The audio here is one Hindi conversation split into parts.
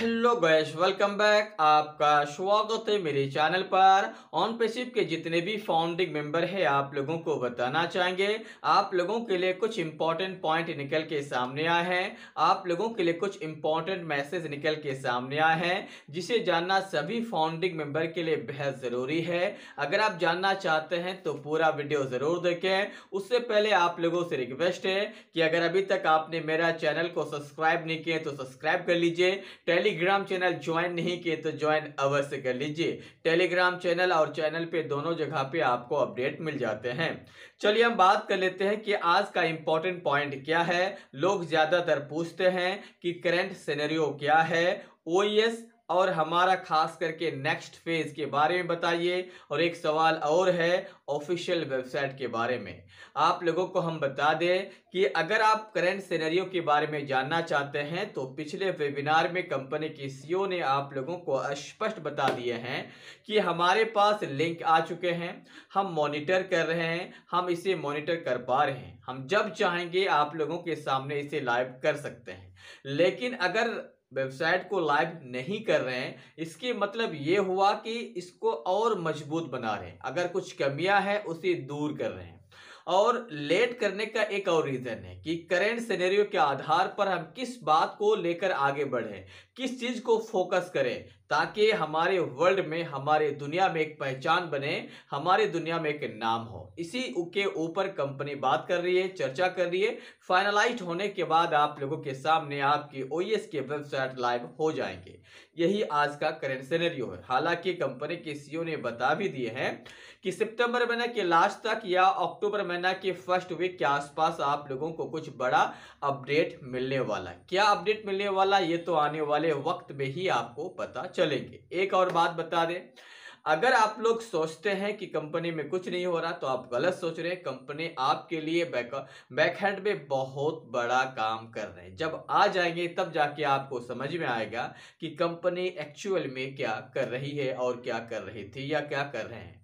हेलो गैश वेलकम बैक आपका स्वागत है मेरे चैनल पर ऑन पेशिप के जितने भी फाउंडिंग मेंबर हैं आप लोगों को बताना चाहेंगे आप लोगों के लिए कुछ इंपॉर्टेंट पॉइंट निकल के सामने आए हैं आप लोगों के लिए कुछ इंपॉर्टेंट मैसेज निकल के सामने आए हैं जिसे जानना सभी फाउंडिंग मेंबर के लिए बेहद ज़रूरी है अगर आप जानना चाहते हैं तो पूरा वीडियो ज़रूर देखें उससे पहले आप लोगों से रिक्वेस्ट है कि अगर अभी तक आपने मेरा चैनल को सब्सक्राइब नहीं किया तो सब्सक्राइब कर लीजिए टेली टेलीग्राम चैनल ज्वाइन नहीं किए तो ज्वाइन अवश्य कर लीजिए टेलीग्राम चैनल और चैनल पे दोनों जगह पे आपको अपडेट मिल जाते हैं चलिए हम बात कर लेते हैं कि आज का इम्पोर्टेंट पॉइंट क्या है लोग ज़्यादातर पूछते हैं कि करंट सिनेरियो क्या है ओ और हमारा खास करके नेक्स्ट फेज के बारे में बताइए और एक सवाल और है ऑफिशियल वेबसाइट के बारे में आप लोगों को हम बता दें कि अगर आप करंट सिनेरियो के बारे में जानना चाहते हैं तो पिछले वेबिनार में कंपनी के सीईओ e ने आप लोगों को स्पष्ट बता दिए हैं कि हमारे पास लिंक आ चुके हैं हम मॉनिटर कर रहे हैं हम इसे मॉनिटर कर पा रहे हैं हम जब चाहेंगे आप लोगों के सामने इसे लाइव कर सकते हैं लेकिन अगर वेबसाइट को लाइव नहीं कर रहे हैं इसके मतलब ये हुआ कि इसको और मजबूत बना रहे हैं अगर कुछ कमियां हैं उसे दूर कर रहे हैं और लेट करने का एक और रीज़न है कि करेंट सिनेरियो के आधार पर हम किस बात को लेकर आगे बढ़ें किस चीज़ को फोकस करें ताकि हमारे वर्ल्ड में हमारे दुनिया में एक पहचान बने हमारे दुनिया में एक नाम हो इसी के ऊपर कंपनी बात कर रही है चर्चा कर रही है फाइनलाइज होने के बाद आप लोगों के सामने आपके ओ के वेबसाइट लाइव हो जाएंगे यही आज का करेंट सिनेरियो है हालांकि कंपनी के सीईओ e ने बता भी दिए हैं कि सितंबर महीना के लास्ट तक या अक्टूबर महीना के फर्स्ट वीक के आसपास आप लोगों को कुछ बड़ा अपडेट मिलने वाला है क्या अपडेट मिलने वाला ये तो आने वाले वक्त में ही आपको पता चल चलेंगे एक और बात बता दें अगर आप लोग सोचते हैं कि कंपनी में कुछ नहीं हो रहा तो आप गलत सोच रहे हैं कंपनी आपके लिए बैक बैकहैंड में बहुत बड़ा काम कर रहे हैं जब आ जाएंगे तब जाके आपको समझ में आएगा कि कंपनी एक्चुअल में क्या कर रही है और क्या कर रही थी या क्या कर रहे हैं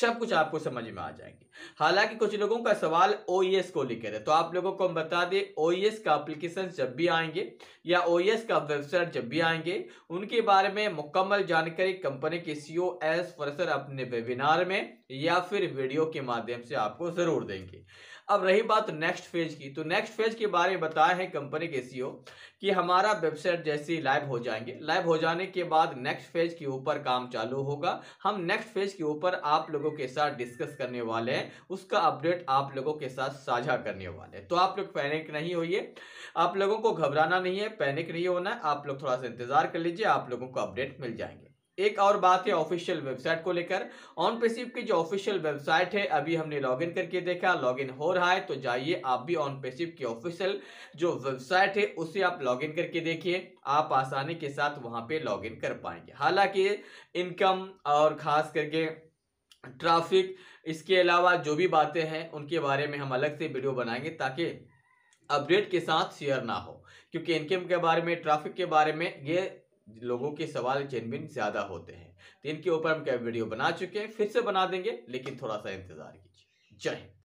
सब कुछ आपको समझ में आ जाएंगे हालांकि कुछ लोगों का सवाल ओ e को लेकर है तो आप लोगों को हम बता दें ओ e का अप्लीकेशन जब भी आएंगे या ओ e का वेबसाइट जब भी आएंगे उनके बारे में मुकम्मल जानकारी कंपनी के सी ओ एस फरसर अपने वेबिनार में या फिर वीडियो के माध्यम से आपको जरूर देंगे अब रही बात नेक्स्ट फेज की तो नेक्स्ट फेज के बारे में बताया है कंपनी के सीईओ कि हमारा वेबसाइट जैसे लाइव हो जाएंगे लाइव हो जाने के बाद नेक्स्ट फेज के ऊपर काम चालू होगा हम नेक्स्ट फेज के ऊपर आप लोगों के साथ डिस्कस करने वाले हैं उसका अपडेट आप लोगों के साथ साझा करने वाले हैं तो आप लोग पैनिक नहीं होइए आप लोगों को घबराना नहीं है पैनिक नहीं होना है आप लोग थोड़ा सा इंतजार कर लीजिए आप लोगों को अपडेट मिल जाएंगे एक और बात है ऑफिशियल वेबसाइट को लेकर ऑन पेसिव की जो ऑफिशियल वेबसाइट है अभी हमने लॉगिन करके देखा लॉगिन हो रहा है तो जाइए आप भी ऑन पेसिव की ऑफिशियल जो वेबसाइट है उसे आप लॉगिन करके देखिए आप आसानी के साथ वहां पे लॉगिन कर पाएंगे हालांकि इनकम और खास करके ट्रैफिक इसके अलावा जो भी बातें हैं उनके बारे में हम अलग से वीडियो बनाएंगे ताकि अपडेट के साथ शेयर ना हो क्योंकि इनकम के बारे में ट्रैफिक के बारे में ये लोगों के सवाल जेनविन ज़्यादा होते हैं तो इनके ऊपर हम क्या वीडियो बना चुके हैं फिर से बना देंगे लेकिन थोड़ा सा इंतज़ार कीजिए जय हिंद